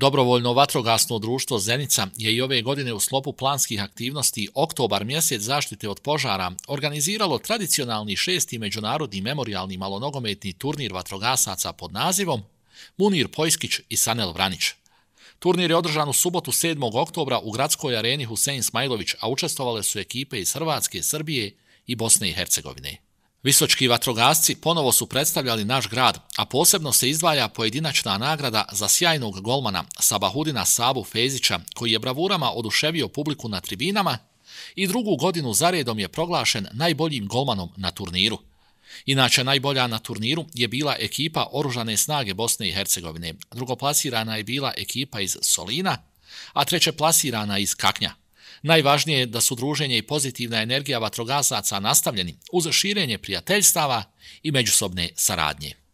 Dobrovoljno vatrogasno društvo Zenica je i ove godine u slopu planskih aktivnosti oktobar mjesec zaštite od požara organiziralo tradicionalni šesti međunarodni memorialni malonogometni turnir vatrogasaca pod nazivom Munir Pojskić i Sanel Vranić. Turnir je održan u subotu 7. oktobra u gradskoj areni Husein Smajlović, a učestvovale su ekipe iz Hrvatske, Srbije i Bosne i Hercegovine. Visočki vatrogasci ponovo su predstavljali naš grad, a posebno se izdvaja pojedinačna nagrada za sjajnog golmana Sabahudina Sabu Fezića, koji je bravurama oduševio publiku na tribinama i drugu godinu zaredom je proglašen najboljim golmanom na turniru. Inače, najbolja na turniru je bila ekipa Oružane snage Bosne i Hercegovine. Drugoplasirana je bila ekipa iz Solina, a treće plasirana iz Kaknja. Najvažnije je da su druženje i pozitivna energija vatrogasaca nastavljeni uz širenje prijateljstava i međusobne saradnje.